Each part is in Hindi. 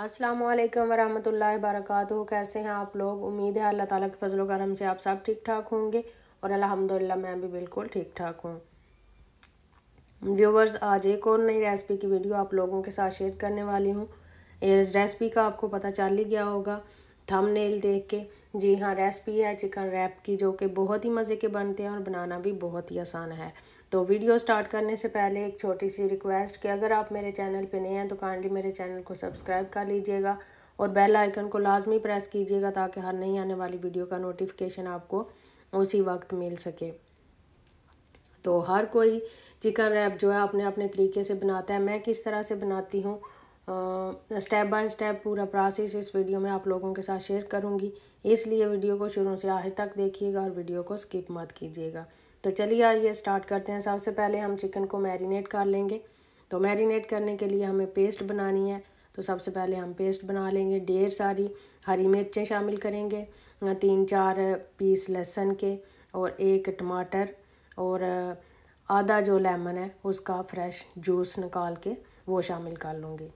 अस्सलाम वालेकुम वरहमतुल्लाहि वबरकातुहू कैसे हैं आप लोग उम्मीद है अल्लाह ताला के फजल करम से आप सब ठीक ठाक होंगे और अल्हम्दुलिल्लाह मैं भी बिल्कुल ठीक ठाक हूँ व्यूवर्स आज एक और नई रेसिपी की वीडियो आप लोगों के साथ शेयर करने वाली हूँ इस रेसिपी का आपको पता चल ही गया होगा थंबनेल देख के जी हाँ रेसिपी है चिकन रैप की जो कि बहुत ही मज़े के बनते हैं और बनाना भी बहुत ही आसान है तो वीडियो स्टार्ट करने से पहले एक छोटी सी रिक्वेस्ट कि अगर आप मेरे चैनल पे नए हैं तो काइंडली मेरे चैनल को सब्सक्राइब कर लीजिएगा और बेल आइकन को लाजमी प्रेस कीजिएगा ताकि हर नई आने वाली वीडियो का नोटिफिकेशन आपको उसी वक्त मिल सके तो हर कोई चिकन रैप जो है अपने अपने तरीके से बनाता है मैं किस तरह से बनाती हूँ स्टेप बाय स्टेप पूरा प्रोसेस इस वीडियो में आप लोगों के साथ शेयर करूँगी इसलिए वीडियो को शुरू से आखिर तक देखिएगा और वीडियो को स्किप मत कीजिएगा तो चलिए आइए स्टार्ट करते हैं सबसे पहले हम चिकन को मैरिनेट कर लेंगे तो मैरिनेट करने के लिए हमें पेस्ट बनानी है तो सबसे पहले हम पेस्ट बना लेंगे ढेर सारी हरी मिर्चें शामिल करेंगे तीन चार पीस लहसुन के और एक टमाटर और आधा जो लेमन है उसका फ्रेश जूस निकाल के वो शामिल कर लूँगी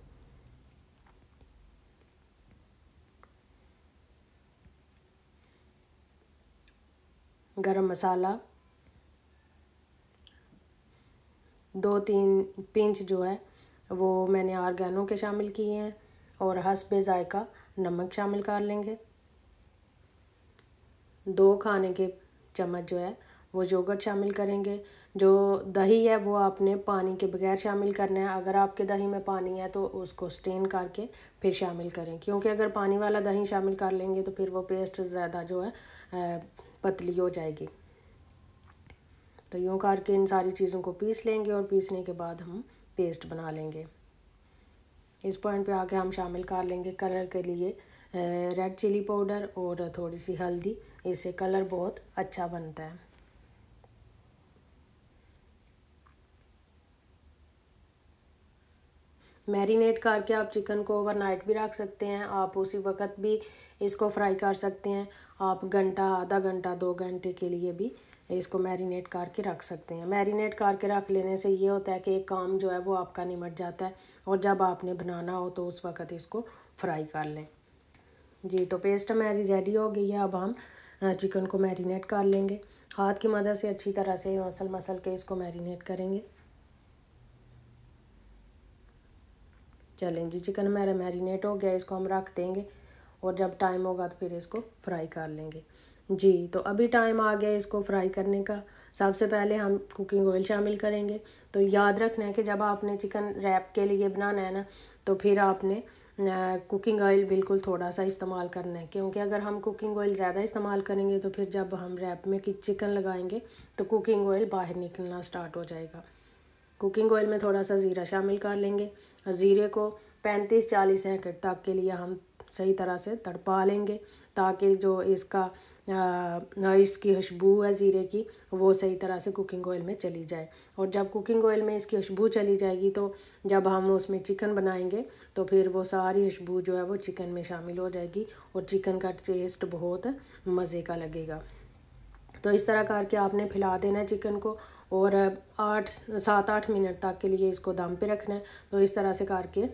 गरम मसाला दो तीन पिंच जो है वो मैंने आर्गेनो के शामिल किए हैं और हसब ज़ायका नमक शामिल कर लेंगे दो खाने के चम्मच जो है वो योगर्ट शामिल करेंगे जो दही है वो आपने पानी के बगैर शामिल करना है अगर आपके दही में पानी है तो उसको स्टेन करके फिर शामिल करें क्योंकि अगर पानी वाला दही शामिल कर लेंगे तो फिर वो पेस्ट ज़्यादा जो है पतली हो जाएगी तो यूँ करके इन सारी चीज़ों को पीस लेंगे और पीसने के बाद हम पेस्ट बना लेंगे इस पॉइंट पे आके हम शामिल कर लेंगे कलर के लिए रेड चिली पाउडर और थोड़ी सी हल्दी इससे कलर बहुत अच्छा बनता है मैरिनेट करके आप चिकन को ओवरनाइट भी रख सकते हैं आप उसी वक्त भी इसको फ्राई कर सकते हैं आप घंटा आधा घंटा दो घंटे के लिए भी इसको मैरिनेट करके रख सकते हैं मैरिनेट करके रख लेने से ये होता है कि एक काम जो है वो आपका निमट जाता है और जब आपने बनाना हो तो उस वक़्त इसको फ्राई कर लें जी तो पेस्ट हमारी रेडी हो गई है अब हम चिकन को मैरिनेट कर लेंगे हाथ की मदद से अच्छी तरह से मसल मसल के इसको मैरिनेट करेंगे चलें जी चिकन हमारा मैरिनेट हो गया इसको हम रख देंगे और जब टाइम होगा तो फिर इसको फ्राई कर लेंगे जी तो अभी टाइम आ गया इसको फ्राई करने का सबसे पहले हम कुकिंग ऑयल शामिल करेंगे तो याद रखना है कि जब आपने चिकन रैप के लिए बनाना है ना तो फिर आपने कुकिंग ऑयल बिल्कुल थोड़ा सा इस्तेमाल करना है क्योंकि अगर हम कुकिंग ऑयल ज़्यादा इस्तेमाल करेंगे तो फिर जब हम रैप में कि चिकन लगाएंगे तो कुकिंग ऑयल बाहर निकलना स्टार्ट हो जाएगा कुकिंग ऑयल में थोड़ा सा ज़ीरा शामिल कर लेंगे और ज़ीरे को पैंतीस चालीस सेकंड तक के लिए हम सही तरह से तड़पा लेंगे ताकि जो इसका इसकी खुशबू है ज़ीरे की वो सही तरह से कुकिंग ऑयल में चली जाए और जब कुकिंग ऑयल में इसकी खुशबू चली जाएगी तो जब हम उसमें चिकन बनाएंगे तो फिर वो सारी खुशबू जो है वो चिकन में शामिल हो जाएगी और चिकन का टेस्ट बहुत मज़े का लगेगा तो इस तरह करके आपने फैला देना है चिकन को और आठ सात आठ मिनट तक के लिए इसको दम पे रखना है तो इस तरह से करके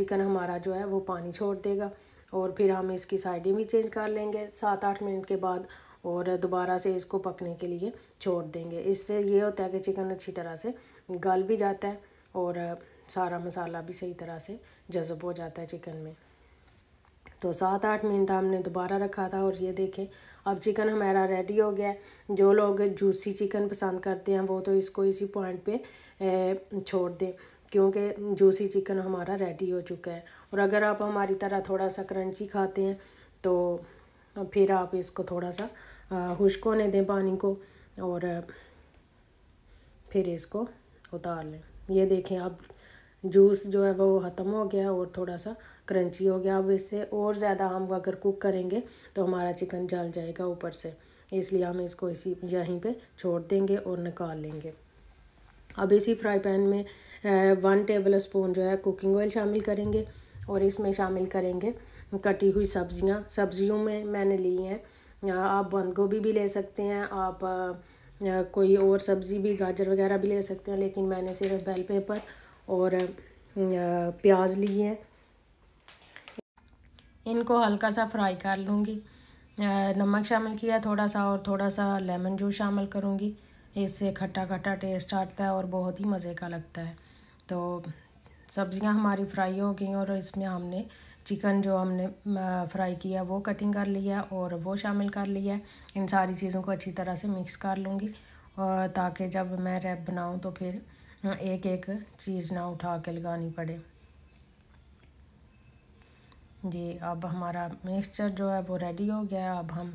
चिकन हमारा जो है वो पानी छोड़ देगा और फिर हम इसकी साइडें भी चेंज कर लेंगे सात आठ मिनट के बाद और दोबारा से इसको पकने के लिए छोड़ देंगे इससे ये होता है कि चिकन अच्छी तरह से गल भी जाता है और सारा मसाला भी सही तरह से जज्ब हो जाता है चिकन में तो सात आठ मिनट हमने दोबारा रखा था और ये देखें अब चिकन हमारा रेडी हो गया जो लोग जूसी चिकन पसंद करते हैं वो तो इसको इसी पॉइंट पे छोड़ दें क्योंकि जूसी चिकन हमारा रेडी हो चुका है और अगर आप हमारी तरह थोड़ा सा क्रंची खाते हैं तो फिर आप इसको थोड़ा सा खुश्क होने दें पानी को और फिर इसको उतार लें ये देखें अब जूस जो है वो ख़त्म हो गया और थोड़ा सा क्रंची हो गया अब इससे और ज़्यादा हम अगर कुक करेंगे तो हमारा चिकन जल जाएगा ऊपर से इसलिए हम इसको इसी यहीं पे छोड़ देंगे और निकाल लेंगे अब इसी फ्राई पैन में वन टेबल स्पून जो है कुकिंग ऑयल शामिल करेंगे और इसमें शामिल करेंगे कटी हुई सब्जियां सब्जियों में मैंने ली हैं आप बंद गोभी भी ले सकते हैं आप कोई और सब्ज़ी भी गाजर वगैरह भी ले सकते हैं लेकिन मैंने सिर्फ बेल पेपर और प्याज ली है इनको हल्का सा फ्राई कर लूँगी नमक शामिल किया थोड़ा सा और थोड़ा सा लेमन जूस शामिल करूँगी इससे खट्टा खट्टा टेस्ट आता है और बहुत ही मज़े का लगता है तो सब्ज़ियां हमारी फ्राई हो गई और इसमें हमने चिकन जो हमने फ्राई किया वो कटिंग कर लिया और वो शामिल कर लिया इन सारी चीज़ों को अच्छी तरह से मिक्स कर लूँगी और ताकि जब मैं रैप बनाऊँ तो फिर एक एक चीज़ ना उठा के लगानी पड़े जी अब हमारा मिक्सचर जो है वो रेडी हो गया है अब हम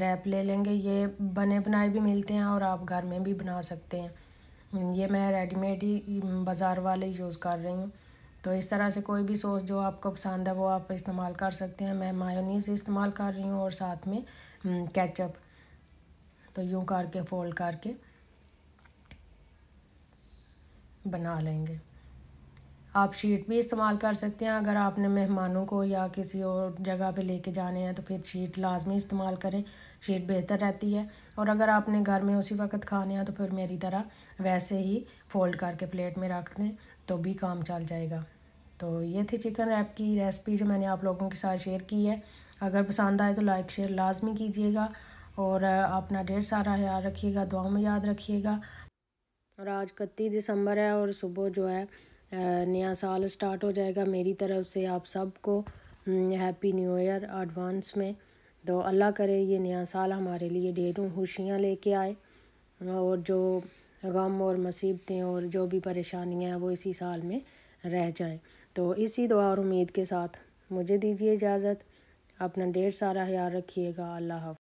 रैप ले लेंगे ये बने बनाए भी मिलते हैं और आप घर में भी बना सकते हैं ये मैं रेडीमेड ही बाज़ार वाले यूज़ कर रही हूँ तो इस तरह से कोई भी सॉस जो आपको पसंद है वो आप इस्तेमाल कर सकते हैं मैं मायोनीस इस्तेमाल कर रही हूँ और साथ में कैचअप हम्म, तो यूँ करके फोल्ड करके बना लेंगे आप शीट भी इस्तेमाल कर सकते हैं अगर आपने मेहमानों को या किसी और जगह पे लेके जाने हैं तो फिर शीट लाजमी इस्तेमाल करें शीट बेहतर रहती है और अगर आपने घर में उसी वक्त खाने हैं तो फिर मेरी तरह वैसे ही फ़ोल्ड करके प्लेट में रख दें तो भी काम चल जाएगा तो ये थी चिकन रैप की रेसिपी जो मैंने आप लोगों के साथ शेयर की है अगर पसंद आए तो लाइक शेयर लाजमी कीजिएगा और अपना ढेर सारा याद रखिएगा दुआओं में याद रखिएगा और आज इकतीस दिसंबर है और सुबह जो है नया साल स्टार्ट हो जाएगा मेरी तरफ से आप सबको हैप्पी न्यू ईयर एडवांस में तो अल्लाह करे ये नया साल हमारे लिए ढेरों खुशियाँ लेके आए और जो गम और मुसीबतें और जो भी परेशानियाँ हैं वो इसी साल में रह जाएं तो इसी दुआ और उम्मीद के साथ मुझे दीजिए इजाज़त अपना ढेर सारा ख्याल रखिएगा अल्लाह